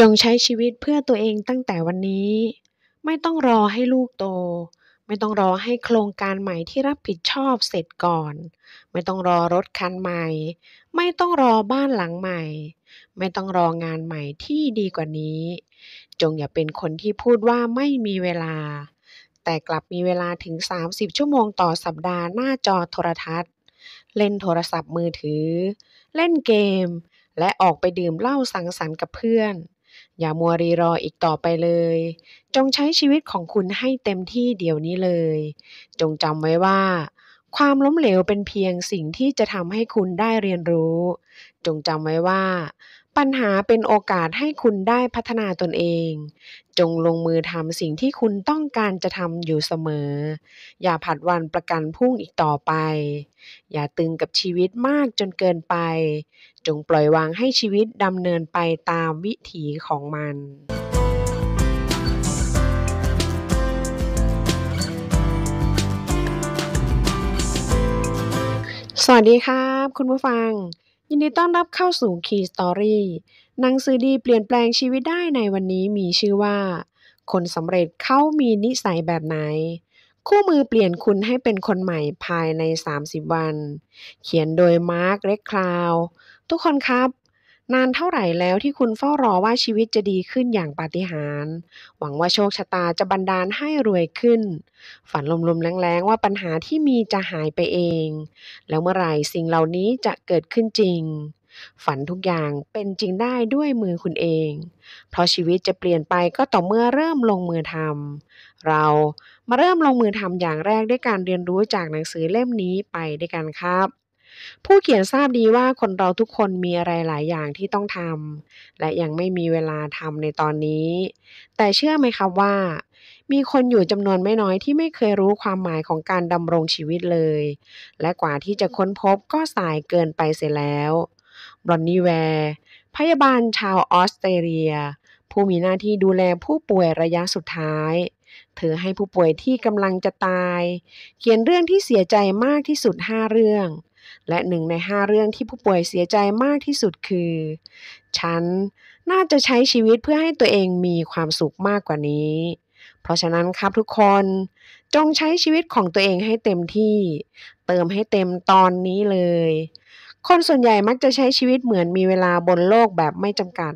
จงใช้ชีวิตเพื่อตัวเองตั้งแต่วันนี้ ไม่ต้องรอให้ลูกโต ไม่ต้องรอให้โครงการใหม่ที่รับผิดชอบเสร็จก่อน ไม่ต้องรอรถคันใหม่ ไม่ต้องรอบ้านหลังใหม่ ไม่ต้องรองานใหม่ที่ดีกว่านี้ จงอย่าเป็นคนที่พูดว่าไม่มีเวลา แต่กลับมีเวลาถึง 30 ชั่วโมงต่อสัปดาห์หน้าจอโทรทัศน์ เล่นโทรศัพท์มือถือ เล่นเกม และออกไปดื่มเหล้าสังสรรค์กับเพื่อนอย่ามัวรีรออีกต่อไปเลย จงใช้ชีวิตของคุณให้เต็มที่เดี๋ยวนี้เลย จงจำไว้ว่า ความล้มเหลวเป็นเพียงสิ่งที่จะทำให้คุณได้เรียนรู้ จงจำไว้ว่า ปัญหาเป็นโอกาสให้คุณได้พัฒนาตนเอง จงลงมือทำสิ่งที่คุณต้องการจะทำอยู่เสมอ อย่าผัดวันประกันพรุ่งอีกต่อไป อย่าตึงกับชีวิตมากจนเกินไปจงปล่อยวางให้ชีวิตดำเนินไปตามวิถีของมัน สวัสดีครับ คุณผู้ฟัง ยินดีต้อนรับเข้าสู่ Key Story หนังสือดีเปลี่ยนแปลงชีวิตได้ในวันนี้มีชื่อว่า คนสำเร็จเขามีนิสัยแบบไหน คู่มือเปลี่ยนคุณให้เป็นคนใหม่ภายใน 30 วัน เขียนโดย มาร์คเร็กคลาวทุกคนครับนานเท่าไหร่แล้วที่คุณเฝ้ารอว่าชีวิตจะดีขึ้นอย่างปาฏิหาริย์หวังว่าโชคชะตาจะบันดาลให้รวยขึ้น ฝันลมๆแรงๆว่าปัญหาที่มีจะหายไปเอง แล้วเมื่อไหร่สิ่งเหล่านี้จะเกิดขึ้นจริง ฝันทุกอย่างเป็นจริงได้ด้วยมือคุณเอง เพราะชีวิตจะเปลี่ยนไปก็ต่อเมื่อเริ่มลงมือทำเรามาเริ่มลงมือทำอย่างแรกด้วยการเรียนรู้จากหนังสือเล่มนี้ไปด้วยกันครับผู้เขียนทราบดีว่าคนเราทุกคนมีอะไรหลายอย่างที่ต้องทำและยังไม่มีเวลาทำในตอนนี้ แต่เชื่อไหมครับว่า มีคนอยู่จำนวนไม่น้อยที่ไม่เคยรู้ความหมายของการดำรงชีวิตเลย และกว่าที่จะค้นพบก็สายเกินไปเสียแล้ว บรอนนี่แวร์พยาบาลชาวออสเตรเลีย ผู้มีหน้าที่ดูแลผู้ป่วยระยะสุดท้ายเธอให้ผู้ป่วยที่กำลังจะตาย เขียนเรื่องที่เสียใจมากที่สุด5เรื่องและหนึ่งในห้าเรื่องที่ผู้ป่วยเสียใจมากที่สุดคือ ฉันน่าจะใช้ชีวิตเพื่อให้ตัวเองมีความสุขมากกว่านี้ เพราะฉะนั้นครับทุกคนจงใช้ชีวิตของตัวเองให้เต็มที่ เติมให้เต็มตอนนี้เลย คนส่วนใหญ่มักจะใช้ชีวิตเหมือนมีเวลาบนโลกแบบไม่จำกัด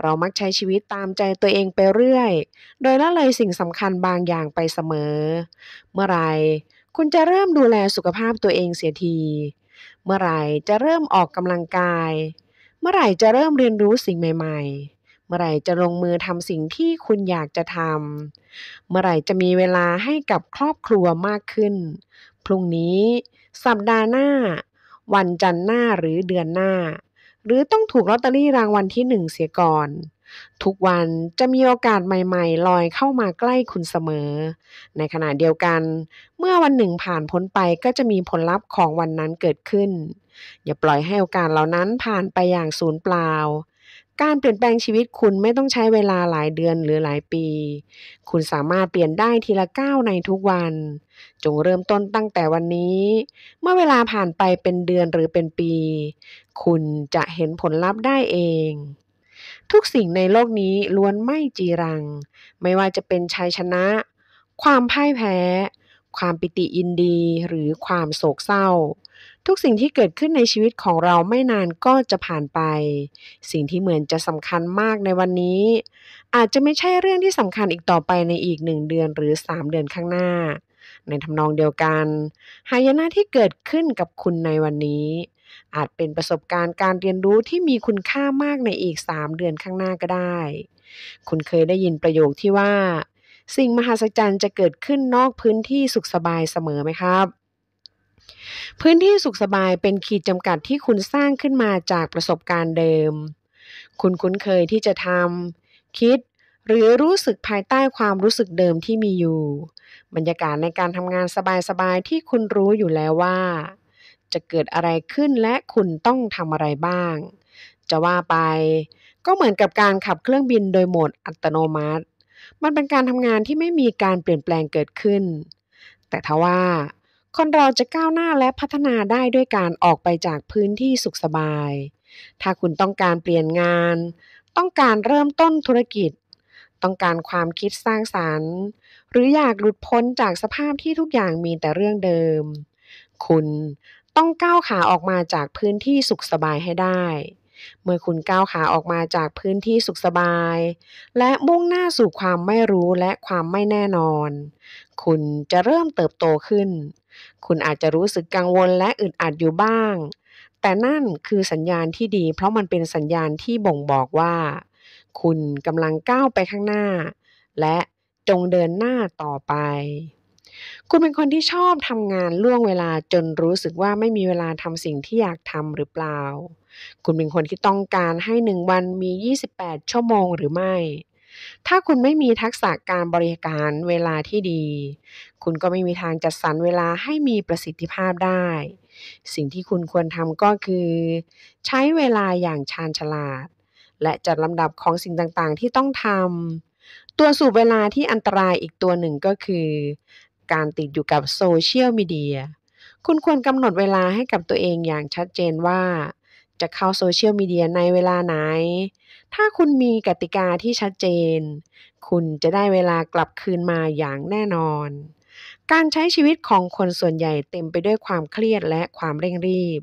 เรามักใช้ชีวิตตามใจตัวเองไปเรื่อย โดยละเลยสิ่งสำคัญบางอย่างไปเสมอ เมื่อไรคุณจะเริ่มดูแลสุขภาพตัวเองเสียทีเมื่อไหร่จะเริ่มออกกำลังกาย เมื่อไหร่จะเริ่มเรียนรู้สิ่งใหม่ ๆ เมื่อไหร่จะลงมือทำสิ่งที่คุณอยากจะทำเมื่อไหร่จะมีเวลาให้กับครอบครัวมากขึ้น พรุ่งนี้ สัปดาห์หน้า วันจันทร์หน้าหรือเดือนหน้า หรือต้องถูกลอตเตอรี่รางวัลที่หนึ่งเสียก่อนทุกวันจะมีโอกาสใหม่ ๆ ลอยเข้ามาใกล้คุณเสมอ ในขณะเดียวกัน เมื่อวันหนึ่งผ่านพ้นไปก็จะมีผลลัพธ์ของวันนั้นเกิดขึ้น อย่าปล่อยให้โอกาสเหล่านั้นผ่านไปอย่างสูญเปล่า การเปลี่ยนแปลงชีวิตคุณไม่ต้องใช้เวลาหลายเดือนหรือหลายปี คุณสามารถเปลี่ยนได้ทีละก้าวในทุกวัน จงเริ่มต้นตั้งแต่วันนี้เมื่อเวลาผ่านไปเป็นเดือนหรือเป็นปี คุณจะเห็นผลลัพธ์ได้เองทุกสิ่งในโลกนี้ล้วนไม่จีรัง ไม่ว่าจะเป็นชัยชนะ ความพ่ายแพ้ ความปิติยินดี หรือความโศกเศร้า ทุกสิ่งที่เกิดขึ้นในชีวิตของเราไม่นานก็จะผ่านไป สิ่งที่เหมือนจะสำคัญมากในวันนี้ อาจจะไม่ใช่เรื่องที่สำคัญอีกต่อไปในอีกหนึ่งเดือนหรือสามเดือนข้างหน้า ในทำนองเดียวกัน หายนะที่เกิดขึ้นกับคุณในวันนี้อาจเป็นประสบการณ์การเรียนรู้ที่มีคุณค่ามากในอีก 3 เดือนข้างหน้าก็ได้ คุณเคยได้ยินประโยคที่ว่า สิ่งมหัศจรรย์จะเกิดขึ้นนอกพื้นที่สุขสบายเสมอไหมครับ พื้นที่สุขสบายเป็นขีดจำกัดที่คุณสร้างขึ้นมาจากประสบการณ์เดิม คุณคุ้นเคยที่จะทำคิด หรือรู้สึกภายใต้ความรู้สึกเดิมที่มีอยู่ บรรยากาศในการทำงานสบายๆที่คุณรู้อยู่แล้วว่าจะเกิดอะไรขึ้นและคุณต้องทำอะไรบ้าง จะว่าไป ก็เหมือนกับการขับเครื่องบินโดยโหมดอัตโนมัติ มันเป็นการทำงานที่ไม่มีการเปลี่ยนแปลงเกิดขึ้น แต่ทว่า คนเราจะก้าวหน้าและพัฒนาได้ด้วยการออกไปจากพื้นที่สุขสบาย ถ้าคุณต้องการเปลี่ยนงาน ต้องการเริ่มต้นธุรกิจ ต้องการความคิดสร้างสารรค์ หรืออยากหลุดพ้นจากสภาพที่ทุกอย่างมีแต่เรื่องเดิม คุณต้องก้าวขาออกมาจากพื้นที่สุขสบายให้ได้ เมื่อคุณก้าวขาออกมาจากพื้นที่สุขสบาย และมุ่งหน้าสู่ความไม่รู้และความไม่แน่นอน คุณจะเริ่มเติบโตขึ้น คุณอาจจะรู้สึกกังวลและอึดอัดอยู่บ้าง แต่นั่นคือสัญญาณที่ดี เพราะมันเป็นสัญญาณที่บ่งบอกว่า คุณกำลังก้าวไปข้างหน้า และจงเดินหน้าต่อไปคุณเป็นคนที่ชอบทำงานล่วงเวลาจนรู้สึกว่าไม่มีเวลาทำสิ่งที่อยากทำหรือเปล่า คุณเป็นคนที่ต้องการให้หนึ่งวันมี 28 ชั่วโมงหรือไม่ ถ้าคุณไม่มีทักษะการบริการเวลาที่ดี คุณก็ไม่มีทางจัดสรรเวลาให้มีประสิทธิภาพได้ สิ่งที่คุณควรทำก็คือ ใช้เวลาอย่างชาญฉลาด และจัดลำดับของสิ่งต่างๆ ที่ต้องทำตัวสูบเวลาที่อันตรายอีกตัวหนึ่งก็คือการติดอยู่กับโซเชียลมีเดีย คุณควรกำหนดเวลาให้กับตัวเองอย่างชัดเจนว่า จะเข้าโซเชียลมีเดียในเวลาไหน ถ้าคุณมีกติกาที่ชัดเจน คุณจะได้เวลากลับคืนมาอย่างแน่นอน การใช้ชีวิตของคนส่วนใหญ่เต็มไปด้วยความเครียดและความเร่งรีบ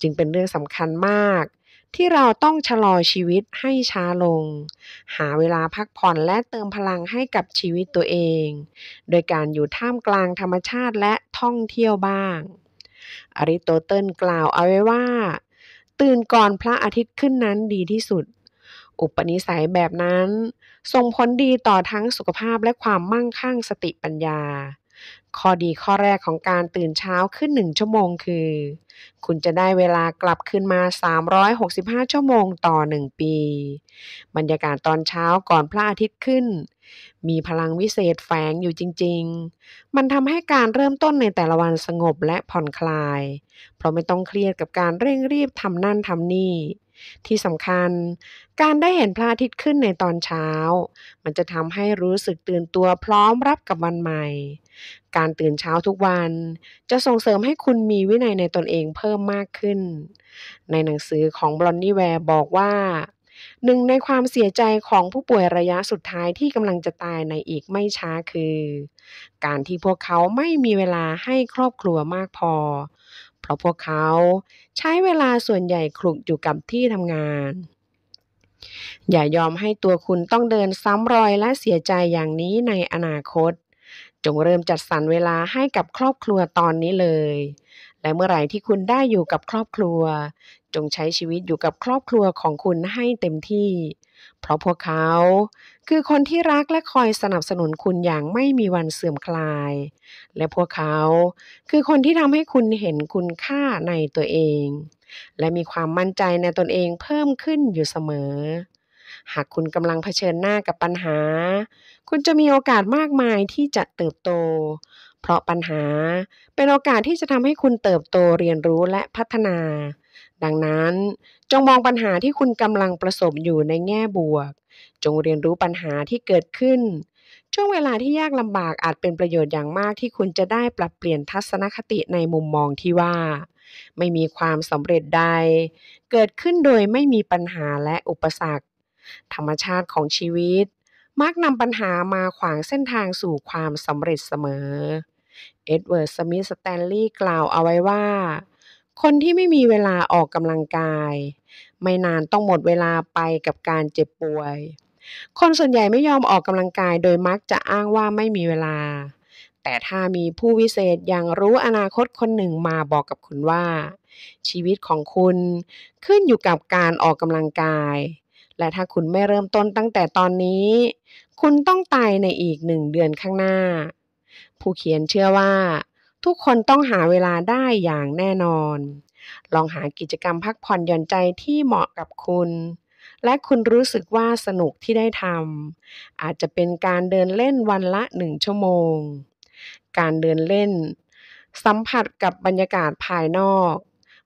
จึงเป็นเรื่องสำคัญมากที่เราต้องชะลอชีวิตให้ช้าลง หาเวลาพักผ่อนและเติมพลังให้กับชีวิตตัวเอง โดยการอยู่ท่ามกลางธรรมชาติและท่องเที่ยวบ้าง อริโตเติลกล่าวเอาไว้ว่า ตื่นก่อนพระอาทิตย์ขึ้นนั้นดีที่สุด อุปนิสัยแบบนั้นส่งผลดีต่อทั้งสุขภาพและความมั่งคั่งสติปัญญาข้อดีข้อแรกของการตื่นเช้าขึ้น 1 ชั่วโมงคือ คุณจะได้เวลากลับขึ้นมา 365 ชั่วโมงต่อ 1 ปี บรรยากาศตอนเช้าก่อนพระอาทิตย์ขึ้น มีพลังวิเศษแฝงอยู่จริงๆ มันทำให้การเริ่มต้นในแต่ละวันสงบและผ่อนคลาย เพราะไม่ต้องเครียดกับการเร่งรีบทำนั่นทำนี่ที่สำคัญ การได้เห็นพระอาทิตย์ขึ้นในตอนเช้า มันจะทำให้รู้สึกตื่นตัวพร้อมรับกับวันใหม่ การตื่นเช้าทุกวัน จะส่งเสริมให้คุณมีวินัยในตนเองเพิ่มมากขึ้น ในหนังสือของบรอนนี่แวร์บอกว่า หนึ่งในความเสียใจของผู้ป่วยระยะสุดท้ายที่กำลังจะตายในอีกไม่ช้าคือ การที่พวกเขาไม่มีเวลาให้ครอบครัวมากพอเพราะพวกเขา ใช้เวลาส่วนใหญ่คลุกอยู่กับที่ทำงาน อย่ายอมให้ตัวคุณต้องเดินซ้ำรอยและเสียใจอย่างนี้ในอนาคต จงเริ่มจัดสรรเวลาให้กับครอบครัวตอนนี้เลย และเมื่อไหร่ที่คุณได้อยู่กับครอบครัว จงใช้ชีวิตอยู่กับครอบครัวของคุณให้เต็มที่ เพราะพวกเขาคือคนที่รักและคอยสนับสนุนคุณอย่างไม่มีวันเสื่อมคลาย และพวกเขาคือคนที่ทำให้คุณเห็นคุณค่าในตัวเอง และมีความมั่นใจในตนเองเพิ่มขึ้นอยู่เสมอ หากคุณกำลังเผชิญหน้ากับปัญหา คุณจะมีโอกาสมากมายที่จะเติบโต เพราะปัญหาเป็นโอกาสที่จะทำให้คุณเติบโตเรียนรู้และพัฒนาดังนั้นจงมองปัญหาที่คุณกำลังประสบอยู่ในแง่บวก จงเรียนรู้ปัญหาที่เกิดขึ้น ช่วงเวลาที่ยากลำบากอาจเป็นประโยชน์อย่างมากที่คุณจะได้ปรับเปลี่ยนทัศนคติในมุมมองที่ว่า ไม่มีความสำเร็จใดเกิดขึ้นโดยไม่มีปัญหาและอุปสรรค ธรรมชาติของชีวิตมักนำปัญหามาขวางเส้นทางสู่ความสำเร็จเสมอ เอ็ดเวิร์ดสมิธสแตนลีย์กล่าวเอาไว้ว่าคนที่ไม่มีเวลาออกกำลังกาย ไม่นานต้องหมดเวลาไปกับการเจ็บป่วย คนส่วนใหญ่ไม่ยอมออกกำลังกายโดยมักจะอ้างว่าไม่มีเวลา แต่ถ้ามีผู้วิเศษอย่างรู้อนาคตคนหนึ่งมาบอกกับคุณว่า ชีวิตของคุณขึ้นอยู่กับการออกกำลังกาย และถ้าคุณไม่เริ่มต้นตั้งแต่ตอนนี้ คุณต้องตายในอีกหนึ่งเดือนข้างหน้า ผู้เขียนเชื่อว่าทุกคนต้องหาเวลาได้อย่างแน่นอน ลองหากิจกรรมพักผ่อนหย่อนใจที่เหมาะกับคุณ และคุณรู้สึกว่าสนุกที่ได้ทำ อาจจะเป็นการเดินเล่นวันละหนึ่งชั่วโมง การเดินเล่นสัมผัสกับบรรยากาศภายนอก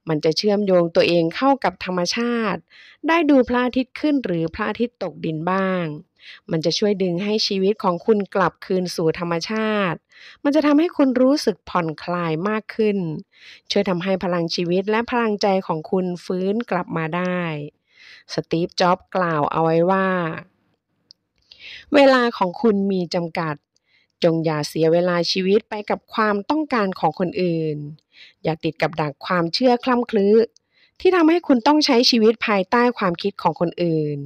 มันจะเชื่อมโยงตัวเองเข้ากับธรรมชาติ ได้ดูพระอาทิตย์ขึ้นหรือพระอาทิตย์ตกดินบ้าง มันจะช่วยดึงให้ชีวิตของคุณกลับคืนสู่ธรรมชาติมันจะทำให้คุณรู้สึกผ่อนคลายมากขึ้นช่วยทำให้พลังชีวิตและพลังใจของคุณฟื้นกลับมาได้ สตีฟ จ็อบกล่าวเอาไว้ว่า เวลาของคุณมีจำกัด จงอย่าเสียเวลาชีวิตไปกับความต้องการของคนอื่น อย่าติดกับดักความเชื่อคล่ำคลื้อที่ทำให้คุณต้องใช้ชีวิตภายใต้ความคิดของคนอื่น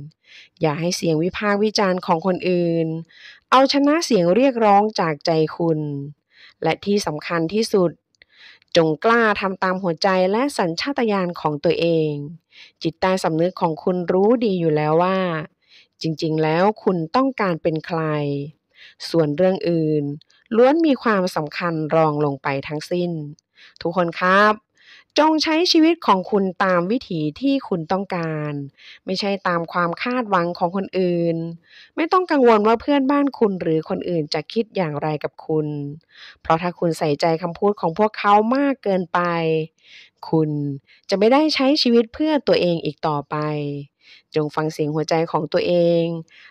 อย่าให้เสียงวิพากษ์วิจารณ์ของคนอื่นเอาชนะเสียงเรียกร้องจากใจคุณ และที่สำคัญที่สุด จงกล้าทำตามหัวใจและสัญชาตญาณของตัวเอง จิตใต้สำนึกของคุณรู้ดีอยู่แล้วว่า จริงๆแล้วคุณต้องการเป็นใคร ส่วนเรื่องอื่น ล้วนมีความสำคัญรองลงไปทั้งสิ้น ทุกคนครับจงใช้ชีวิตของคุณตามวิถีที่คุณต้องการ ไม่ใช่ตามความคาดหวังของคนอื่น ไม่ต้องกังวลว่าเพื่อนบ้านคุณหรือคนอื่นจะคิดอย่างไรกับคุณ เพราะถ้าคุณใส่ใจคำพูดของพวกเขามากเกินไป คุณจะไม่ได้ใช้ชีวิตเพื่อตัวเองอีกต่อไป จงฟังเสียงหัวใจของตัวเอง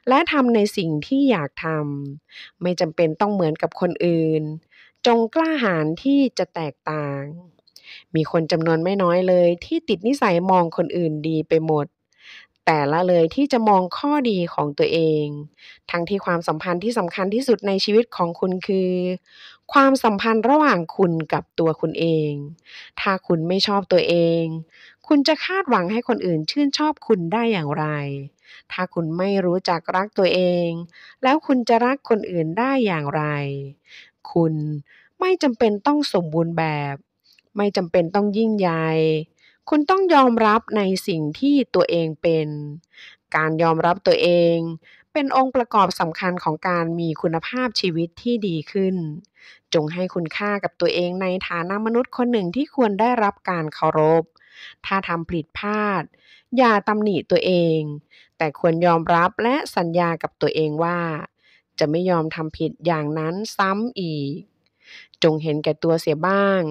และทำในสิ่งที่อยากทำไม่จำเป็นต้องเหมือนกับคนอื่น จงกล้าหาญที่จะแตกต่างมีคนจำนวนไม่น้อยเลยที่ติดนิสัยมองคนอื่นดีไปหมด แต่ละเลยที่จะมองข้อดีของตัวเอง ทั้งที่ความสัมพันธ์ที่สำคัญที่สุดในชีวิตของคุณคือ ความสัมพันธ์ระหว่างคุณกับตัวคุณเอง ถ้าคุณไม่ชอบตัวเอง คุณจะคาดหวังให้คนอื่นชื่นชอบคุณได้อย่างไร ถ้าคุณไม่รู้จักรักตัวเอง แล้วคุณจะรักคนอื่นได้อย่างไร คุณไม่จำเป็นต้องสมบูรณ์แบบไม่จำเป็นต้องยิ่งใหญ่ คุณต้องยอมรับในสิ่งที่ตัวเองเป็น การยอมรับตัวเอง เป็นองค์ประกอบสำคัญของการมีคุณภาพชีวิตที่ดีขึ้น จงให้คุณค่ากับตัวเองในฐานะมนุษย์คนหนึ่งที่ควรได้รับการเคารพ ถ้าทำผิดพลาด อย่าตำหนิตัวเอง แต่ควรยอมรับและสัญญากับตัวเองว่า จะไม่ยอมทำผิดอย่างนั้นซ้ำอีก จงเห็นแก่ตัวเสียบ้าง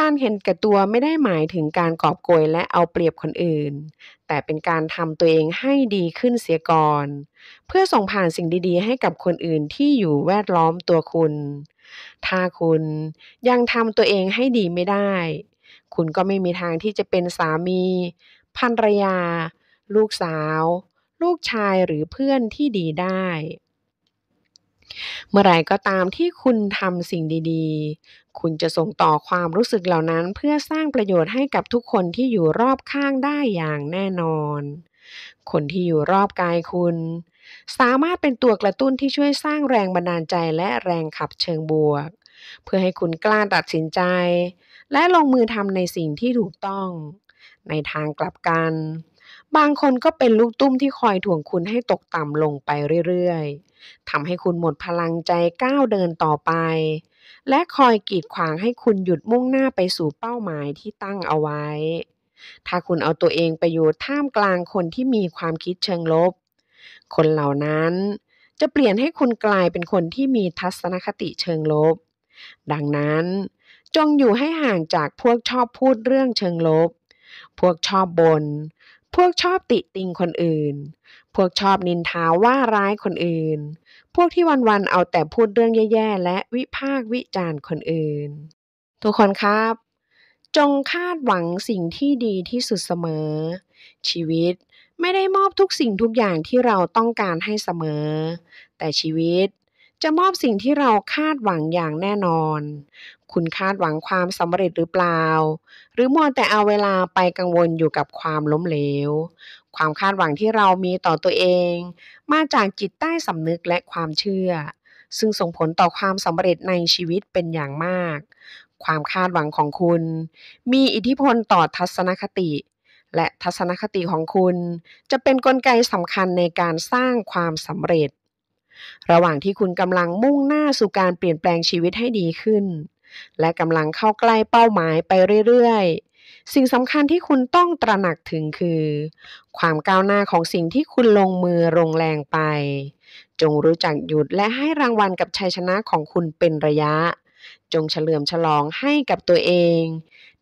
การเห็นแก่ตัวไม่ได้หมายถึงการกอบโกยและเอาเปรียบคนอื่น แต่เป็นการทำตัวเองให้ดีขึ้นเสียก่อน เพื่อส่งผ่านสิ่งดีๆให้กับคนอื่นที่อยู่แวดล้อมตัวคุณ ถ้าคุณยังทำตัวเองให้ดีไม่ได้ คุณก็ไม่มีทางที่จะเป็นสามีภรรยา ลูกสาว ลูกชายหรือเพื่อนที่ดีได้เมื่อไรก็ตามที่คุณทำสิ่งดีๆ คุณจะส่งต่อความรู้สึกเหล่านั้นเพื่อสร้างประโยชน์ให้กับทุกคนที่อยู่รอบข้างได้อย่างแน่นอน คนที่อยู่รอบกายคุณ สามารถเป็นตัวกระตุ้นที่ช่วยสร้างแรงบันดาลใจและแรงขับเชิงบวก เพื่อให้คุณกล้าตัดสินใจ และลงมือทำในสิ่งที่ถูกต้อง ในทางกลับกัน บางคนก็เป็นลูกตุ้มที่คอยถ่วงคุณให้ตกต่ำลงไปเรื่อยๆทำให้คุณหมดพลังใจก้าวเดินต่อไป และคอยกีดขวางให้คุณหยุดมุ่งหน้าไปสู่เป้าหมายที่ตั้งเอาไว้ ถ้าคุณเอาตัวเองไปอยู่ท่ามกลางคนที่มีความคิดเชิงลบ คนเหล่านั้นจะเปลี่ยนให้คุณกลายเป็นคนที่มีทัศนคติเชิงลบ ดังนั้นจงอยู่ให้ห่างจากพวกชอบพูดเรื่องเชิงลบ พวกชอบบน่นพวกชอบติติงคนอื่น พวกชอบนินทาว่าร้ายคนอื่น พวกที่วันวันเอาแต่พูดเรื่องแย่ๆและวิพากวิจารณ์คนอื่น ทุกคนครับ จงคาดหวังสิ่งที่ดีที่สุดเสมอ ชีวิตไม่ได้มอบทุกสิ่งทุกอย่างที่เราต้องการให้เสมอ แต่ชีวิตจะมอบสิ่งที่เราคาดหวังอย่างแน่นอนคุณคาดหวังความสำเร็จหรือเปล่า หรือมัวแต่เอาเวลาไปกังวลอยู่กับความล้มเหลว ความคาดหวังที่เรามีต่อตัวเอง มาจากจิตใต้สำนึกและความเชื่อ ซึ่งส่งผลต่อความสำเร็จในชีวิตเป็นอย่างมาก ความคาดหวังของคุณ มีอิทธิพลต่อทัศนคติ และทัศนคติของคุณ จะเป็นนกลไกสำคัญในการสร้างความสำเร็จ ระหว่างที่คุณกำลังมุ่งหน้าสู่การเปลี่ยนแปลงชีวิตให้ดีขึ้นและกำลังเข้าใกล้เป้าหมายไปเรื่อย ๆ สิ่งสำคัญที่คุณต้องตระหนักถึงคือ ความก้าวหน้าของสิ่งที่คุณลงมือลงแรงไป จงรู้จักหยุดและให้รางวัลกับชัยชนะของคุณเป็นระยะ จงเฉลิมฉลองให้กับตัวเอง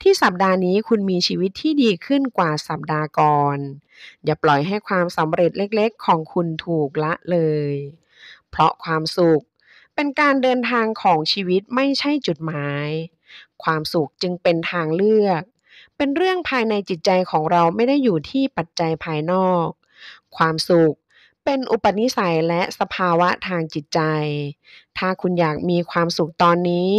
ที่สัปดาห์นี้คุณมีชีวิตที่ดีขึ้นกว่าสัปดาห์ก่อน อย่าปล่อยให้ความสำเร็จเล็กๆ ของคุณถูกละเลย เพราะความสุขเป็นการเดินทางของชีวิตไม่ใช่จุดหมาย ความสุขจึงเป็นทางเลือก เป็นเรื่องภายในจิตใจของเราไม่ได้อยู่ที่ปัจจัยภายนอก ความสุขเป็นอุปนิสัยและสภาวะทางจิตใจ ถ้าคุณอยากมีความสุขตอนนี้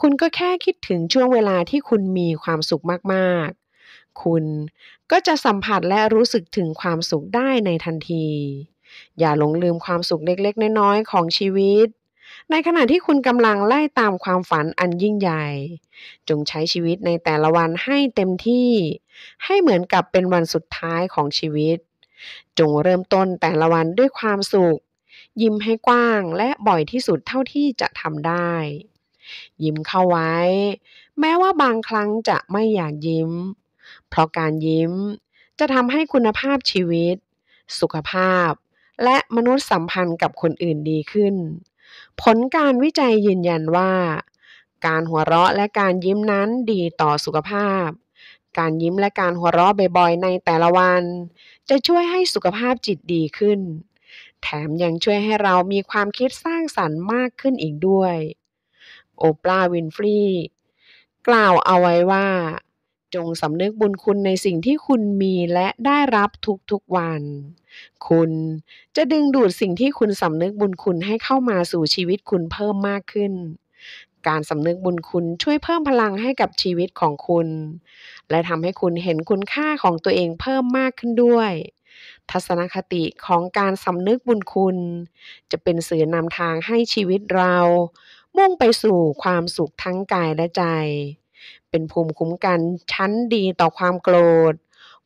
คุณก็แค่คิดถึงช่วงเวลาที่คุณมีความสุขมากๆ คุณก็จะสัมผัสและรู้สึกถึงความสุขได้ในทันที อย่าหลงลืมความสุขเล็ก ๆ น้อย ๆ ของชีวิตในขณะที่คุณกำลังไล่ตามความฝันอันยิ่งใหญ่ จงใช้ชีวิตในแต่ละวันให้เต็มที่ ให้เหมือนกับเป็นวันสุดท้ายของชีวิต จงเริ่มต้นแต่ละวันด้วยความสุข ยิ้มให้กว้างและบ่อยที่สุดเท่าที่จะทำได้ ยิ้มเข้าไว้ แม้ว่าบางครั้งจะไม่อยากยิ้ม เพราะการยิ้มจะทำให้คุณภาพชีวิต สุขภาพ และมนุษยสัมพันธ์กับคนอื่นดีขึ้นผลการวิจัยยืนยันว่า การหัวเราะและการยิ้มนั้นดีต่อสุขภาพ การยิ้มและการหัวเราะบ่อยๆ ในแต่ละวัน จะช่วยให้สุขภาพจิตดีขึ้น แถมยังช่วยให้เรามีความคิดสร้างสรรค์มากขึ้นอีกด้วย โอปราห์วินฟรีกล่าวเอาไว้ว่าจงสำนึกบุญคุณในสิ่งที่คุณมีและได้รับทุกๆวัน คุณจะดึงดูดสิ่งที่คุณสำนึกบุญคุณให้เข้ามาสู่ชีวิตคุณเพิ่มมากขึ้น การสำนึกบุญคุณช่วยเพิ่มพลังให้กับชีวิตของคุณ และทำให้คุณเห็นคุณค่าของตัวเองเพิ่มมากขึ้นด้วย ทัศนคติของการสำนึกบุญคุณ จะเป็นสื่อนำทางให้ชีวิตเรา มุ่งไปสู่ความสุขทั้งกายและใจเป็นภูมิคุ้มกันชั้นดีต่อความโกรธ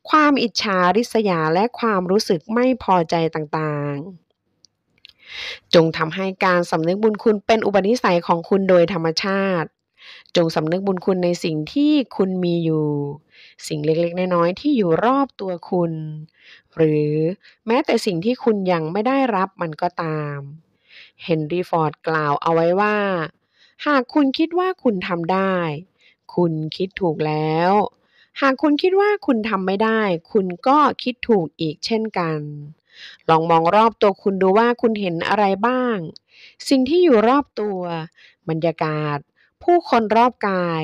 ความอิจฉาริษยาและความรู้สึกไม่พอใจต่างๆ จงทำให้การสำนึกบุญคุณเป็นอุปนิสัยของคุณโดยธรรมชาติ จงสำนึกบุญคุณในสิ่งที่คุณมีอยู่ สิ่งเล็ก ๆ น้อยๆ ที่อยู่รอบตัวคุณ หรือแม้แต่สิ่งที่คุณยังไม่ได้รับมันก็ตาม เฮนรี่ฟอร์ดกล่าวเอาไว้ว่า หากคุณคิดว่าคุณทำได้คุณคิดถูกแล้ว หากคุณคิดว่าคุณทำไม่ได้ คุณก็คิดถูกอีกเช่นกัน ลองมองรอบตัวคุณดูว่าคุณเห็นอะไรบ้าง สิ่งที่อยู่รอบตัว บรรยากาศ ผู้คนรอบกาย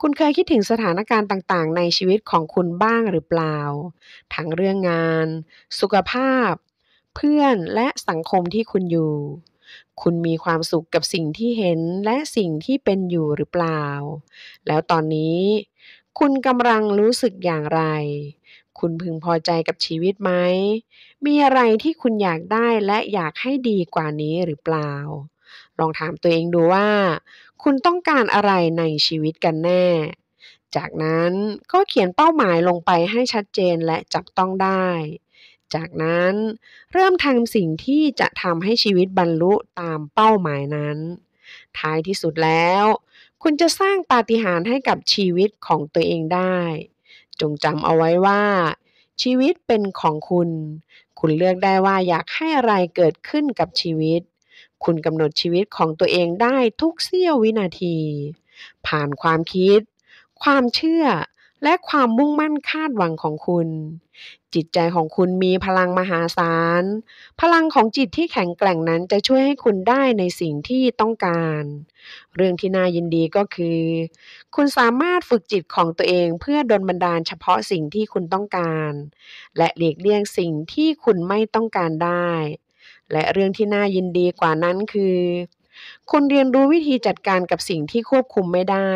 คุณเคยคิดถึงสถานการณ์ต่าง ๆ ในชีวิตของคุณบ้างหรือเปล่า ทั้งเรื่องงาน สุขภาพ เพื่อน และสังคมที่คุณอยู่คุณมีความสุขกับสิ่งที่เห็นและสิ่งที่เป็นอยู่หรือเปล่า แล้วตอนนี้ คุณกำลังรู้สึกอย่างไร คุณพึงพอใจกับชีวิตไหม มีอะไรที่คุณอยากได้และอยากให้ดีกว่านี้หรือเปล่า ลองถามตัวเองดูว่า คุณต้องการอะไรในชีวิตกันแน่ จากนั้นก็เขียนเป้าหมายลงไปให้ชัดเจนและจับต้องได้จากนั้นเริ่มทำสิ่งที่จะทำให้ชีวิตบรรลุตามเป้าหมายนั้น ท้ายที่สุดแล้ว คุณจะสร้างปาฏิหาริย์ให้กับชีวิตของตัวเองได้ จงจำเอาไว้ว่า ชีวิตเป็นของคุณ คุณเลือกได้ว่าอยากให้อะไรเกิดขึ้นกับชีวิต คุณกำหนดชีวิตของตัวเองได้ทุกเสี้ยววินาที ผ่านความคิด ความเชื่อ และความมุ่งมั่นคาดหวังของคุณจิตใจของคุณมีพลังมหาศาล พลังของจิตที่แข็งแกร่งนั้นจะช่วยให้คุณได้ในสิ่งที่ต้องการ เรื่องที่น่ายินดีก็คือ คุณสามารถฝึกจิตของตัวเองเพื่อดลบันดาลเฉพาะสิ่งที่คุณต้องการ และหลีกเลี่ยงสิ่งที่คุณไม่ต้องการได้ และเรื่องที่น่ายินดีกว่านั้นคือ คุณเรียนรู้วิธีจัดการกับสิ่งที่ควบคุมไม่ได้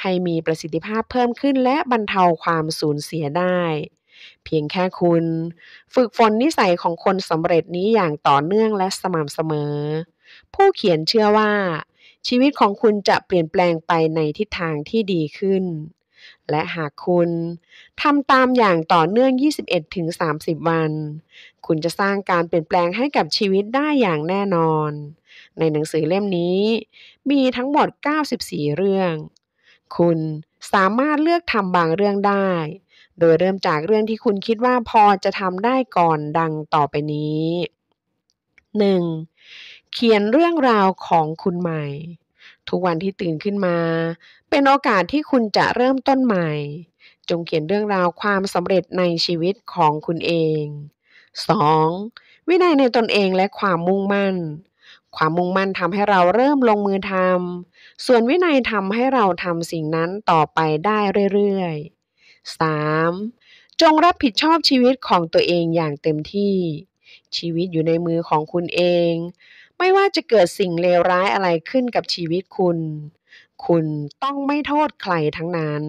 ให้มีประสิทธิภาพเพิ่มขึ้นและบรรเทาความสูญเสียได้เพียงแค่คุณ ฝึกฝนนิสัยของคนสำเร็จนี้อย่างต่อเนื่องและสม่ำเสมอ ผู้เขียนเชื่อว่า ชีวิตของคุณจะเปลี่ยนแปลงไปในทิศทางที่ดีขึ้น และหากคุณทำตามอย่างต่อเนื่อง 21-30 วัน คุณจะสร้างการเปลี่ยนแปลงให้กับชีวิตได้อย่างแน่นอน ในหนังสือเล่มนี้ มีทั้งหมด 94 เรื่อง คุณสามารถเลือกทำบางเรื่องได้โดยเริ่มจากเรื่องที่คุณคิดว่าพอจะทำได้ก่อนดังต่อไปนี้ 1. เขียนเรื่องราวของคุณใหม่ ทุกวันที่ตื่นขึ้นมาเป็นโอกาสที่คุณจะเริ่มต้นใหม่ จงเขียนเรื่องราวความสำเร็จในชีวิตของคุณเอง 2. วินัยในตนเองและความมุ่งมั่น ความมุ่งมั่นทำให้เราเริ่มลงมือทำส่วนวินัยทำให้เราทำสิ่งนั้นต่อไปได้เรื่อยๆ 3. จงรับผิดชอบชีวิตของตัวเองอย่างเต็มที่ ชีวิตอยู่ในมือของคุณเอง ไม่ว่าจะเกิดสิ่งเลวร้ายอะไรขึ้นกับชีวิตคุณ คุณต้องไม่โทษใครทั้งนั้น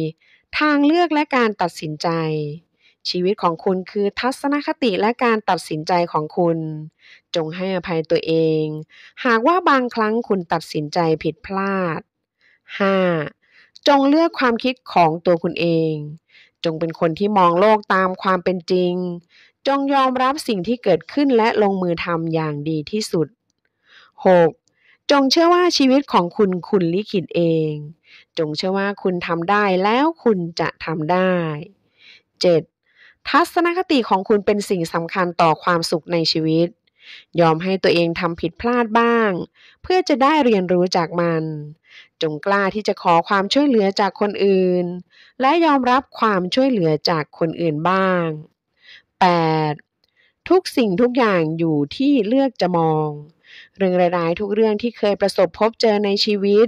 4. ทางเลือกและการตัดสินใจ ชีวิตของคุณคือทัศนคติและการตัดสินใจของคุณ จงให้อภัยตัวเอง หากว่าบางครั้งคุณตัดสินใจผิดพลาด 5. จงเลือกความคิดของตัวคุณเอง จงเป็นคนที่มองโลกตามความเป็นจริง จงยอมรับสิ่งที่เกิดขึ้นและลงมือทำอย่างดีที่สุด 6. จงเชื่อว่าชีวิตของคุณคุณลิขิตเอง จงเชื่อว่าคุณทำได้แล้วคุณจะทำได้ 7. ทัศนคติของคุณเป็นสิ่งสำคัญต่อความสุขในชีวิต ยอมให้ตัวเองทำผิดพลาดบ้าง เพื่อจะได้เรียนรู้จากมันจงกล้าที่จะขอความช่วยเหลือจากคนอื่น และยอมรับความช่วยเหลือจากคนอื่นบ้าง 8. ทุกสิ่งทุกอย่างอยู่ที่เลือกจะมอง เรื่องร้ายๆทุกเรื่องที่เคยประสบพบเจอในชีวิต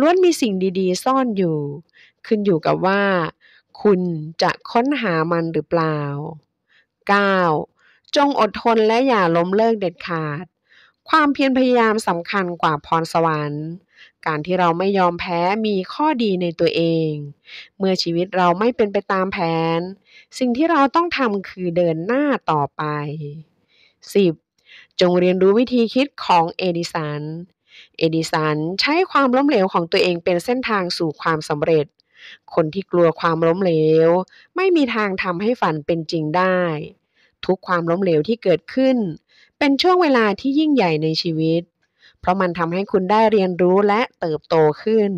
ล้วนมีสิ่งดีๆซ่อนอยู่ ขึ้นอยู่กับว่า คุณจะค้นหามันหรือเปล่า 9. จงอดทนและอย่าล้มเลิกเด็ดขาด ความเพียรพยายามสำคัญกว่าพรสวรรค์การที่เราไม่ยอมแพ้มีข้อดีในตัวเอง เมื่อชีวิตเราไม่เป็นไปตามแผน สิ่งที่เราต้องทำคือเดินหน้าต่อไป 10. จงเรียนรู้วิธีคิดของเอดิสัน เอดิสันใช้ความล้มเหลวของตัวเองเป็นเส้นทางสู่ความสำเร็จ คนที่กลัวความล้มเหลว ไม่มีทางทำให้ฝันเป็นจริงได้ ทุกความล้มเหลวที่เกิดขึ้น เป็นช่วงเวลาที่ยิ่งใหญ่ในชีวิตเพราะมันทำให้คุณได้เรียนรู้และเติบโตขึ้น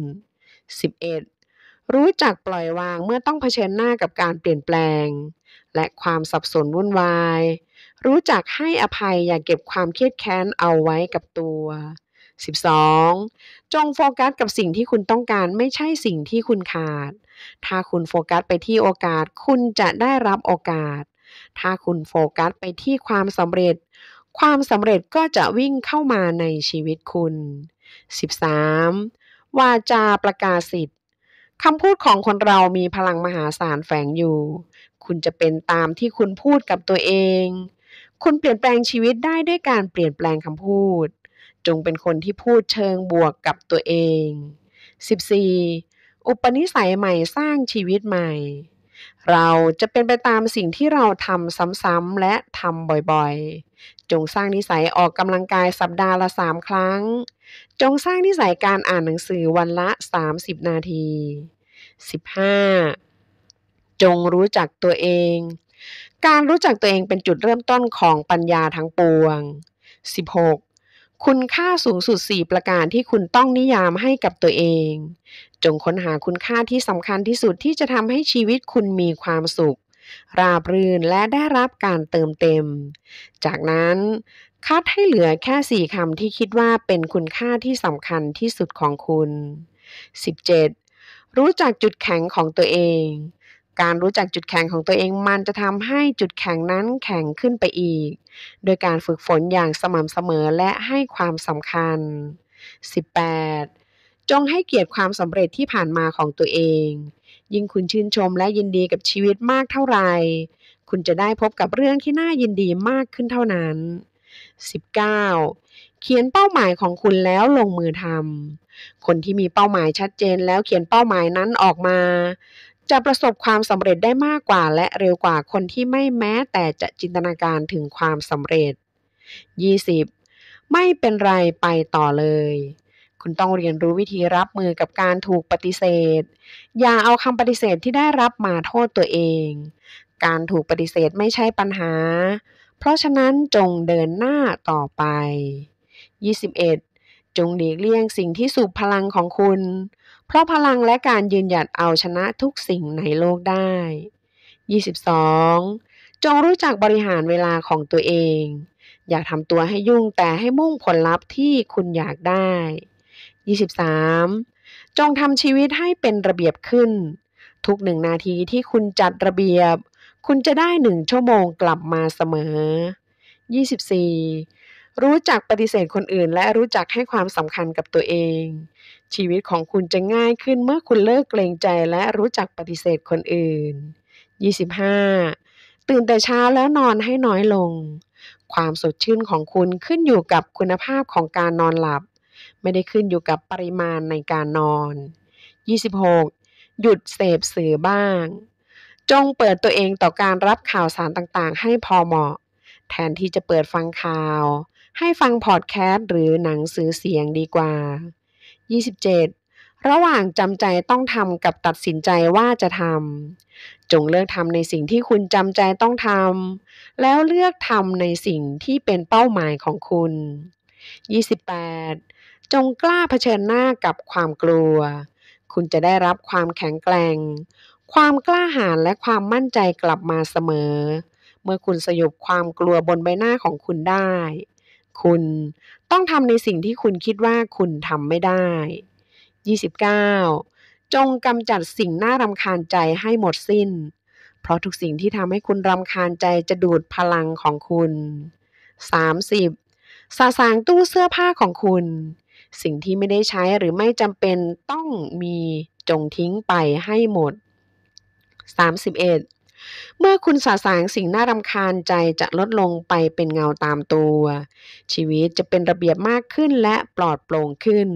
11. รู้จักปล่อยวางเมื่อต้องเผชิญหน้ากับการเปลี่ยนแปลง และความสับสนวุ่นวาย รู้จักให้อภัยอย่าเก็บความเครียดแค้นเอาไว้กับตัว 12. จงโฟกัสกับสิ่งที่คุณต้องการไม่ใช่สิ่งที่คุณขาด ถ้าคุณโฟกัสไปที่โอกาสคุณจะได้รับโอกาส ถ้าคุณโฟกัสไปที่ความสำเร็จความสำเร็จก็จะวิ่งเข้ามาในชีวิตคุณ 13. วาจาประกาศสิทธิ์คำพูดของคนเรามีพลังมหาศาลแฝงอยู่ คุณจะเป็นตามที่คุณพูดกับตัวเอง คุณเปลี่ยนแปลงชีวิตได้ด้วยการเปลี่ยนแปลงคำพูด จงเป็นคนที่พูดเชิงบวกกับตัวเอง 14. อุปนิสัยใหม่สร้างชีวิตใหม่เราจะเป็นไปตามสิ่งที่เราทำซ้ำๆและทำบ่อยๆ จงสร้างนิสัยออกกำลังกายสัปดาห์ละ 3 ครั้ง จงสร้างนิสัยการอ่านหนังสือวันละ 30 นาที 15. จงรู้จักตัวเอง การรู้จักตัวเองเป็นจุดเริ่มต้นของปัญญาทั้งปวง 16. คุณค่าสูงสุด4 ประการที่คุณต้องนิยามให้กับตัวเอง จงค้นหาคุณค่าที่สำคัญที่สุดที่จะทำให้ชีวิตคุณมีความสุข ราบรื่นและได้รับการเติมเต็ม จากนั้น คัดให้เหลือแค่ 4คำที่คิดว่าเป็นคุณค่าที่สำคัญที่สุดของคุณ 17. รู้จักจุดแข็งของตัวเองการรู้จักจุดแข็งของตัวเองมันจะทำให้จุดแข็งนั้นแข็งขึ้นไปอีก โดยการฝึกฝนอย่างสม่ำเสมอและให้ความสำคัญ 18. จงให้เกียรติความสำเร็จที่ผ่านมาของตัวเอง ยิ่งคุณชื่นชมและยินดีกับชีวิตมากเท่าไหร่ คุณจะได้พบกับเรื่องที่น่ายินดีมากขึ้นเท่านั้น 19. เขียนเป้าหมายของคุณแล้วลงมือทำคนที่มีเป้าหมายชัดเจนแล้วเขียนเป้าหมายนั้นออกมาจะประสบความสำเร็จได้มากกว่าและเร็วกว่าคนที่ไม่แม้แต่จะจินตนาการถึงความสำเร็จ 20. ไม่เป็นไรไปต่อเลย คุณต้องเรียนรู้วิธีรับมือกับการถูกปฏิเสธ อย่าเอาคำปฏิเสธที่ได้รับมาโทษตัวเอง การถูกปฏิเสธไม่ใช่ปัญหา เพราะฉะนั้นจงเดินหน้าต่อไป 21. จงหลีกเลี่ยงสิ่งที่สูบพลังของคุณเพราะพลังและการยืนหยัดเอาชนะทุกสิ่งในโลกได้ 22. จงรู้จักบริหารเวลาของตัวเอง อย่าทำตัวให้ยุ่งแต่ให้มุ่งผลลัพธ์ที่คุณอยากได้ 23. จงทำชีวิตให้เป็นระเบียบขึ้น ทุกหนึ่งนาทีที่คุณจัดระเบียบ คุณจะได้หนึ่งชั่วโมงกลับมาเสมอ 24. รู้จักปฏิเสธคนอื่นและรู้จักให้ความสำคัญกับตัวเองชีวิตของคุณจะง่ายขึ้นเมื่อคุณเลิกเกรงใจและรู้จักปฏิเสธคนอื่น 25. ตื่นแต่เช้าแล้วนอนให้น้อยลง ความสดชื่นของคุณขึ้นอยู่กับคุณภาพของการนอนหลับ ไม่ได้ขึ้นอยู่กับปริมาณในการนอน 26. หยุดเสพสื่อบ้าง จงเปิดตัวเองต่อการรับข่าวสารต่างๆ ให้พอเหมาะ แทนที่จะเปิดฟังข่าว ให้ฟังพอดแคสต์หรือหนังสือเสียงดีกว่า 27. ระหว่างจำใจต้องทำกับตัดสินใจว่าจะทำ จงเลือกทำในสิ่งที่คุณจำใจต้องทำ แล้วเลือกทำในสิ่งที่เป็นเป้าหมายของคุณ 28. จงกล้าเผชิญหน้ากับความกลัว คุณจะได้รับความแข็งแกร่ง ความกล้าหาญและความมั่นใจกลับมาเสมอ เมื่อคุณสยบความกลัวบนใบหน้าของคุณได้คุณต้องทำในสิ่งที่คุณคิดว่าคุณทำไม่ได้ 29. จงกำจัดสิ่งน่ารำคาญใจให้หมดสิ้น เพราะทุกสิ่งที่ทำให้คุณรำคาญใจจะดูดพลังของคุณ 30. สาสางตู้เสื้อผ้าของคุณ สิ่งที่ไม่ได้ใช้หรือไม่จำเป็นต้องมีจงทิ้งไปให้หมด 31. เมื่อคุณสะสางสิ่งน่ารำคาญใจจะลดลงไปเป็นเงาตามตัว ชีวิตจะเป็นระเบียบมากขึ้นและปลอดโปร่งขึ้น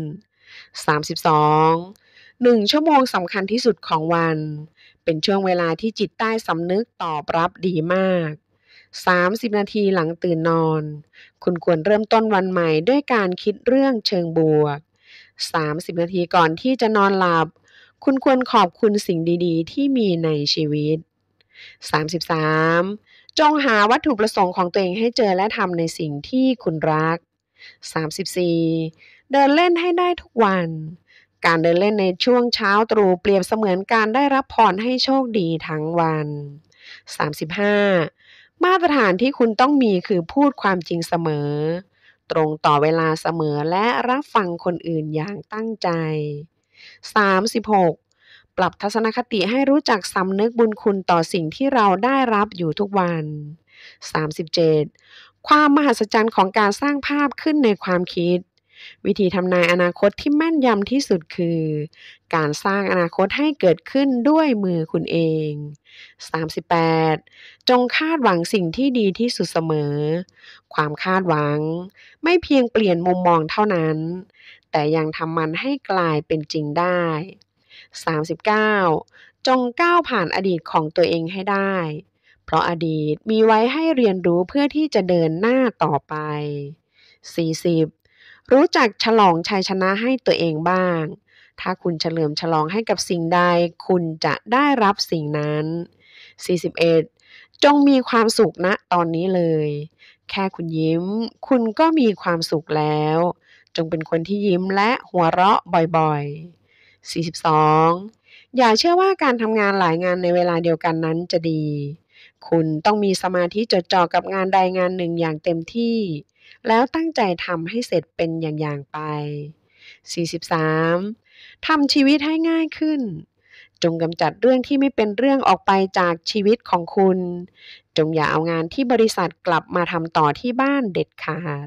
32หนึ่งชั่วโมงสำคัญที่สุดของวัน เป็นช่วงเวลาที่จิตใต้สำนึกตอบรับดีมาก30นาทีหลังตื่นนอน คุณควรเริ่มต้นวันใหม่ด้วยการคิดเรื่องเชิงบวก30นาทีก่อนที่จะนอนหลับ คุณควรขอบคุณสิ่งดีๆ ที่มีในชีวิต 33. จงหาวัตถุประสงค์ของตัวเองให้เจอและทำในสิ่งที่คุณรัก 34. เดินเล่นให้ได้ทุกวัน การเดินเล่นในช่วงเช้าตรู่เปรียบเสมือนการได้รับพรให้โชคดีทั้งวัน 35. มาตรฐานที่คุณต้องมีคือพูดความจริงเสมอ ตรงต่อเวลาเสมอและรับฟังคนอื่นอย่างตั้งใจ 36. ปรับทัศนคติให้รู้จักสำนึกบุญคุณต่อสิ่งที่เราได้รับอยู่ทุกวัน 37. ความมหัศจรรย์ของการสร้างภาพขึ้นในความคิด วิธีทำนายอนาคตที่แม่นยำที่สุดคือ การสร้างอนาคตให้เกิดขึ้นด้วยมือคุณเอง 38. จงคาดหวังสิ่งที่ดีที่สุดเสมอ ความคาดหวังไม่เพียงเปลี่ยนมุมมองเท่านั้น แต่ยังทำมันให้กลายเป็นจริงได้39 จงก้าวผ่านอดีตของตัวเองให้ได้ เพราะอดีตมีไว้ให้เรียนรู้เพื่อที่จะเดินหน้าต่อไป 40. รู้จักฉลองชัยชนะให้ตัวเองบ้าง ถ้าคุณเฉลิมฉลองให้กับสิ่งใด คุณจะได้รับสิ่งนั้น 41. จงมีความสุขณนะตอนนี้เลย แค่คุณยิ้ม คุณก็มีความสุขแล้ว จงเป็นคนที่ยิ้มและหัวเราะบ่อยๆ 42. อย่าเชื่อว่าการทำงานหลายงานในเวลาเดียวกันนั้นจะดี คุณต้องมีสมาธิจดจ่อกับงานใดงานหนึ่งอย่างเต็มที่ แล้วตั้งใจทำให้เสร็จเป็นอย่างๆไป 43. ทำชีวิตให้ง่ายขึ้น จงกำจัดเรื่องที่ไม่เป็นเรื่องออกไปจากชีวิตของคุณ จงอย่าเอางานที่บริษัทกลับมาทำต่อที่บ้านเด็ดขาด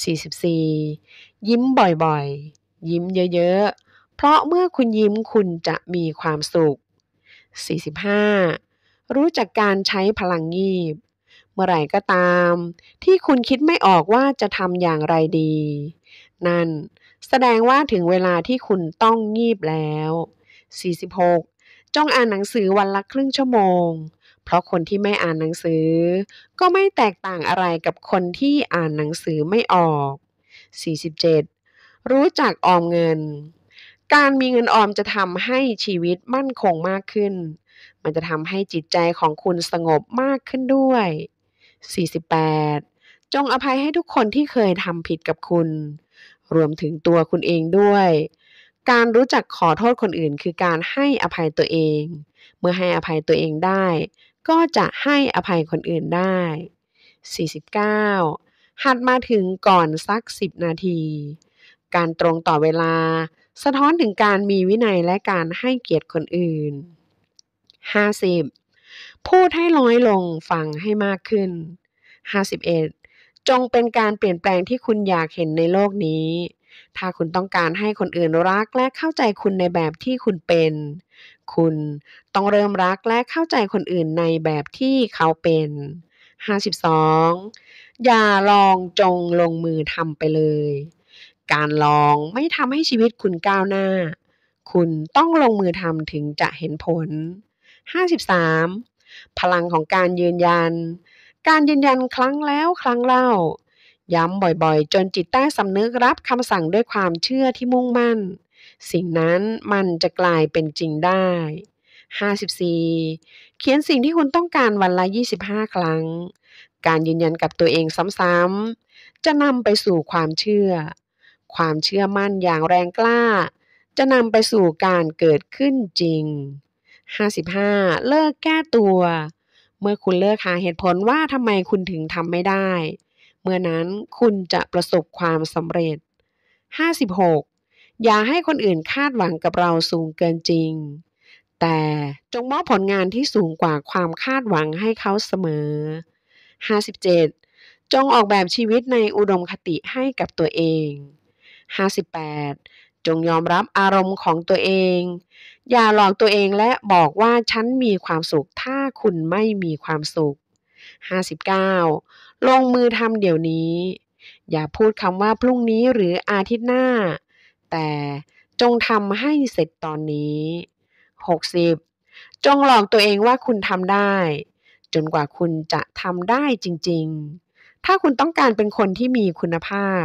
44. ยิ้มบ่อยๆ ยิ้มเยอะๆเพราะเมื่อคุณยิ้มคุณจะมีความสุข 45. รู้จักการใช้พลังงีบ เมื่อไหร่ก็ตาม ที่คุณคิดไม่ออกว่าจะทำอย่างไรดี นั่น แสดงว่าถึงเวลาที่คุณต้องงีบแล้ว 46. จงอ่านหนังสือวันละครึ่งชั่วโมง เพราะคนที่ไม่อ่านหนังสือ ก็ไม่แตกต่างอะไรกับคนที่อ่านหนังสือไม่ออก 47. รู้จักออมเงินการมีเงินออมจะทำให้ชีวิตมั่นคงมากขึ้น มันจะทำให้จิตใจของคุณสงบมากขึ้นด้วย 48 จงอภัยให้ทุกคนที่เคยทำผิดกับคุณ รวมถึงตัวคุณเองด้วย การรู้จักขอโทษคนอื่น คือการให้อภัยตัวเอง เมื่อให้อภัยตัวเองได้ ก็จะให้อภัยคนอื่นได้ 49 หัดมาถึงก่อนสัก10นาที การตรงต่อเวลาสะท้อนถึงการมีวินัยและการให้เกียรติคนอื่น 50. พูดให้ร้อยลงฟังให้มากขึ้น 51. จงเป็นการเปลี่ยนแปลงที่คุณอยากเห็นในโลกนี้ ถ้าคุณต้องการให้คนอื่นรักและเข้าใจคุณในแบบที่คุณเป็น คุณต้องเริ่มรักและเข้าใจคนอื่นในแบบที่เขาเป็น 52. อย่าลองจงลงมือทำไปเลยการลองไม่ทำให้ชีวิตคุณก้าวหน้า คุณต้องลงมือทำถึงจะเห็นผล 53. พลังของการยืนยัน การยืนยันครั้งแล้วครั้งเล่า ย้ำบ่อยๆ จนจิตใต้สำนึกรับคำสั่งด้วยความเชื่อที่มุ่งมั่น สิ่งนั้นมันจะกลายเป็นจริงได้ 54. เขียนสิ่งที่คุณต้องการวันละ25 ครั้ง การยืนยันกับตัวเองซ้ำๆจะนำไปสู่ความเชื่อความเชื่อมั่นอย่างแรงกล้า จะนำไปสู่การเกิดขึ้นจริง 55. เลิกแก้ตัว เมื่อคุณเลิกหาเหตุผลว่าทำไมคุณถึงทำไม่ได้ เมื่อนั้นคุณจะประสบความสำเร็จ 56. อย่าให้คนอื่นคาดหวังกับเราสูงเกินจริง แต่จงมอบผลงานที่สูงกว่าความคาดหวังให้เขาเสมอ 57. จงออกแบบชีวิตในอุดมคติให้กับตัวเอง58จงยอมรับอารมณ์ของตัวเอง อย่าหลอกตัวเองและบอกว่าฉันมีความสุขถ้าคุณไม่มีความสุข 59ลงมือทำเดี๋ยวนี้ อย่าพูดคำว่าพรุ่งนี้หรืออาทิตย์หน้า แต่จงทำให้เสร็จตอนนี้ 60 จงหลอกตัวเองว่าคุณทำได้ จนกว่าคุณจะทำได้จริงๆ ถ้าคุณต้องการเป็นคนที่มีคุณภาพ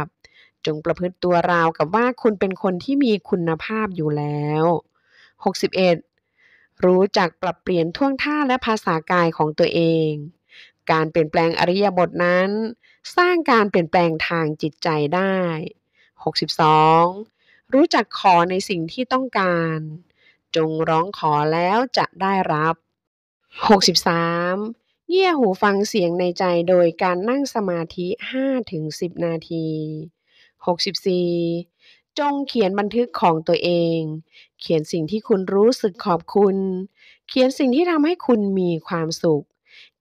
จงประพฤติตัวราวกับว่าคุณเป็นคนที่มีคุณภาพอยู่แล้ว 61. รู้จักปรับเปลี่ยนท่วงท่าและภาษากายของตัวเอง การเปลี่ยนแปลงอริยบทนั้น สร้างการเปลี่ยนแปลงทางจิตใจได้ 62. รู้จักขอในสิ่งที่ต้องการ จงร้องขอแล้วจะได้รับ 63. เงี่ยหูฟังเสียงในใจโดยการนั่งสมาธิ 5-10 นาที 64. จงเขียนบันทึกของตัวเอง เขียนสิ่งที่คุณรู้สึกขอบคุณ เขียนสิ่งที่ทำให้คุณมีความสุข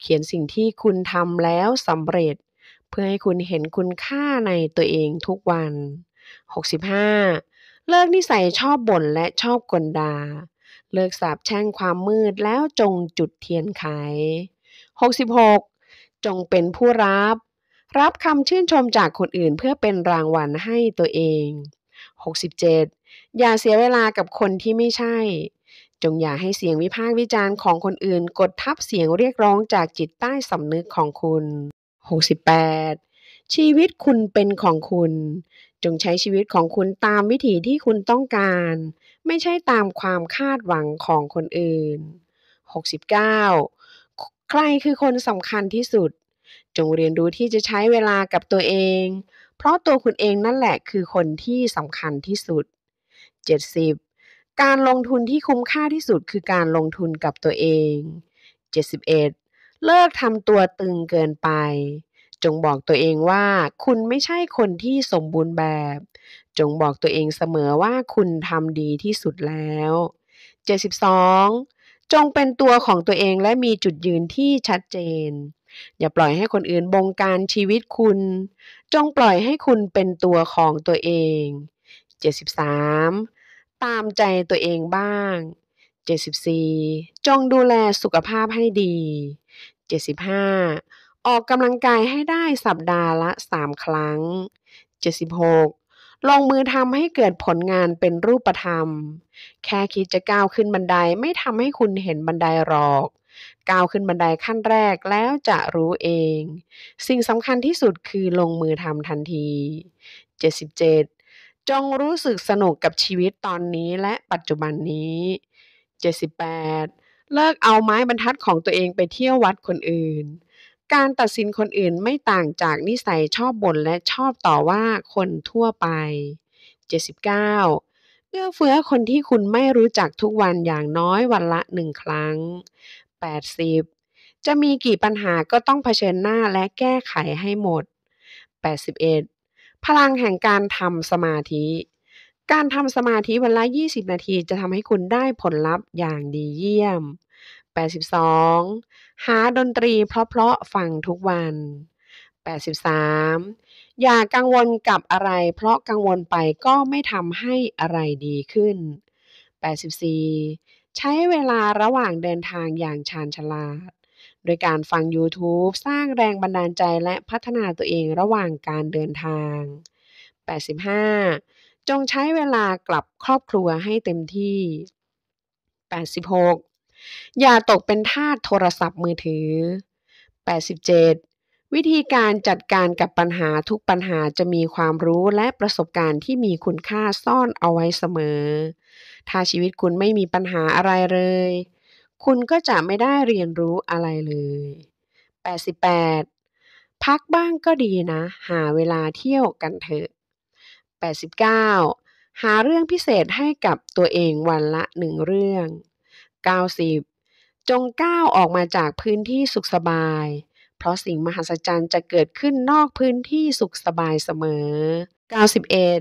เขียนสิ่งที่คุณทำแล้วสำเร็จ เพื่อให้คุณเห็นคุณค่าในตัวเองทุกวัน 65. เลิกนิสัยชอบบ่นและชอบกลดา เลิกสาบแช่งความมืดแล้วจงจุดเทียนไข 66. จงเป็นผู้รับรับคำชื่นชมจากคนอื่นเพื่อเป็นรางวัลให้ตัวเอง 67. อย่าเสียเวลากับคนที่ไม่ใช่ จงอย่าให้เสียงวิพากษ์วิจารณ์ของคนอื่น กดทับเสียงเรียกร้องจากจิตใต้สำนึกของคุณ 68. ชีวิตคุณเป็นของคุณ จงใช้ชีวิตของคุณตามวิถีที่คุณต้องการ ไม่ใช่ตามความคาดหวังของคนอื่น 69. ใครคือคนสำคัญที่สุดจงเรียนรู้ที่จะใช้เวลากับตัวเอง เพราะตัวคุณเองนั่นแหละคือคนที่สำคัญที่สุด 70. การลงทุนที่คุ้มค่าที่สุดคือการลงทุนกับตัวเอง 71. เลิกทำตัวตึงเกินไป จงบอกตัวเองว่าคุณไม่ใช่คนที่สมบูรณ์แบบ จงบอกตัวเองเสมอว่าคุณทำดีที่สุดแล้ว 72. จงเป็นตัวของตัวเองและมีจุดยืนที่ชัดเจนอย่าปล่อยให้คนอื่นบงการชีวิตคุณ จงปล่อยให้คุณเป็นตัวของตัวเอง 73. ตามใจตัวเองบ้าง 74. จงดูแลสุขภาพให้ดี 75. ออกกำลังกายให้ได้สัปดาห์ละ3 ครั้ง 76. ลงมือทำให้เกิดผลงานเป็นรูปธรรม แค่คิดจะก้าวขึ้นบันไดไม่ทำให้คุณเห็นบันไดหรอกก้าวขึ้นบันไดขั้นแรกแล้วจะรู้เอง สิ่งสำคัญที่สุดคือลงมือทำทันที 77 จงรู้สึกสนุกกับชีวิตตอนนี้และปัจจุบันนี้ 78 เลิกเอาไม้บรรทัดของตัวเองไปเที่ยววัดคนอื่น การตัดสินคนอื่นไม่ต่างจากนิสัยชอบบ่นและชอบต่อว่าคนทั่วไป 79เอื้อเฟื้อคนที่คุณไม่รู้จักทุกวันอย่างน้อยวันละหนึ่งครั้ง80 จะมีกี่ปัญหาก็ต้องเผชิญหน้าและแก้ไขให้หมด 81 พลังแห่งการทำสมาธิ การทำสมาธิวันละ 20 นาทีจะทำให้คุณได้ผลลัพธ์อย่างดีเยี่ยม 82 หาดนตรีเพราะๆฟังทุกวัน 83 อย่ากังวลกับอะไรเพราะกังวลไปก็ไม่ทำให้อะไรดีขึ้น 84ใช้เวลาระหว่างเดินทางอย่างชาญฉลาด โดยการฟัง YouTube สร้างแรงบันดาลใจและพัฒนาตัวเองระหว่างการเดินทาง 85. จงใช้เวลากลับครอบครัวให้เต็มที่ 86. อย่าตกเป็นทาสโทรศัพท์มือถือ 87. วิธีการจัดการกับปัญหาทุกปัญหาจะมีความรู้และประสบการณ์ที่มีคุณค่าซ่อนเอาไว้เสมอถ้าชีวิตคุณไม่มีปัญหาอะไรเลย คุณก็จะไม่ได้เรียนรู้อะไรเลย 88 พักบ้างก็ดีนะ หาเวลาเที่ยวกันเถอะ89 หาเรื่องพิเศษให้กับตัวเองวันละหนึ่งเรื่อง 90 จงก้าวออกมาจากพื้นที่สุขสบาย เพราะสิ่งมหัศจรรย์จะเกิดขึ้นนอกพื้นที่สุขสบายเสมอ 91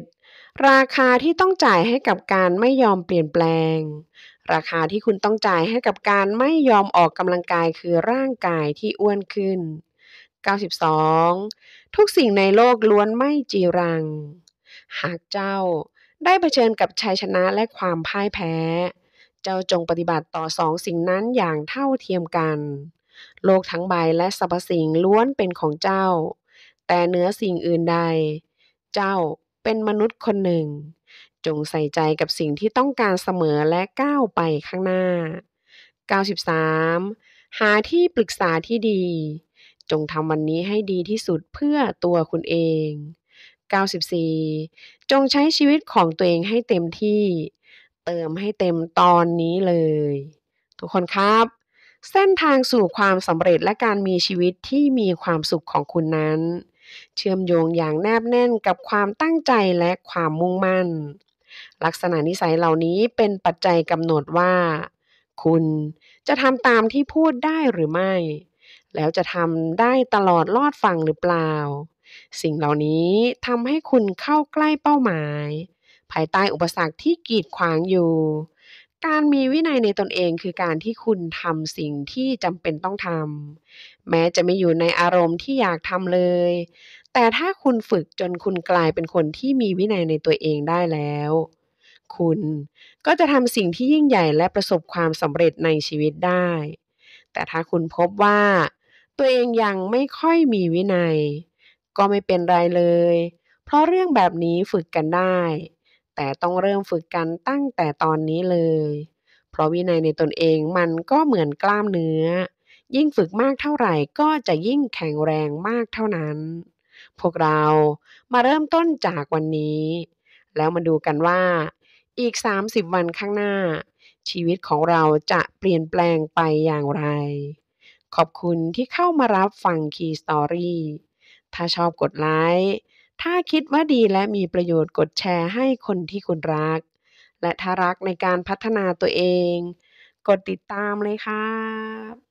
ราคาที่ต้องจ่ายให้กับการไม่ยอมเปลี่ยนแปลง ราคาที่คุณต้องจ่ายให้กับการไม่ยอมออกกำลังกายคือร่างกายที่อ้วนขึ้น 92. ทุกสิ่งในโลกล้วนไม่จีรัง หากเจ้า ได้เผชิญกับชัยชนะและความพ่ายแพ้ เจ้าจงปฏิบัติต่อสองสิ่งนั้นอย่างเท่าเทียมกัน โลกทั้งใบและสรรพสิ่งล้วนเป็นของเจ้า แต่เหนือสิ่งอื่นใด เจ้าเป็นมนุษย์คนหนึ่ง จงใส่ใจกับสิ่งที่ต้องการเสมอและก้าวไปข้างหน้า 93. หาที่ปรึกษาที่ดี จงทำวันนี้ให้ดีที่สุดเพื่อตัวคุณเอง 94. จงใช้ชีวิตของตัวเองให้เต็มที่ เติมให้เต็มตอนนี้เลย ทุกคนครับ เส้นทางสู่ความสำเร็จและการมีชีวิตที่มีความสุขของคุณนั้นเชื่อมโยงอย่างแนบแน่นกับความตั้งใจและความมุ่งมั่น ลักษณะนิสัยเหล่านี้เป็นปัจจัยกำหนดว่า คุณจะทำตามที่พูดได้หรือไม่ แล้วจะทำได้ตลอดลอดฟังหรือเปล่า สิ่งเหล่านี้ทำให้คุณเข้าใกล้เป้าหมาย ภายใต้อุปสรรคที่กีดขวางอยู่การมีวินัยในตนเองคือการที่คุณทำสิ่งที่จำเป็นต้องทำแม้จะไม่อยู่ในอารมณ์ที่อยากทำเลย แต่ถ้าคุณฝึกจนคุณกลายเป็นคนที่มีวินัยในตัวเองได้แล้ว คุณก็จะทำสิ่งที่ยิ่งใหญ่และประสบความสำเร็จในชีวิตได้ แต่ถ้าคุณพบว่าตัวเองยังไม่ค่อยมีวินัย ก็ไม่เป็นไรเลย เพราะเรื่องแบบนี้ฝึกกันได้แต่ต้องเริ่มฝึกกันตั้งแต่ตอนนี้เลย เพราะวินัยในตนเองมันก็เหมือนกล้ามเนื้อ ยิ่งฝึกมากเท่าไหร่ก็จะยิ่งแข็งแรงมากเท่านั้น พวกเรามาเริ่มต้นจากวันนี้ แล้วมาดูกันว่า อีก 30 วันข้างหน้า ชีวิตของเราจะเปลี่ยนแปลงไปอย่างไร ขอบคุณที่เข้ามารับฟังย์สตอรี่ ถ้าชอบกดไลค์ถ้าคิดว่าดีและมีประโยชน์กดแชร์ให้คนที่คุณรัก และถ้ารักในการพัฒนาตัวเอง กดติดตามเลยครับ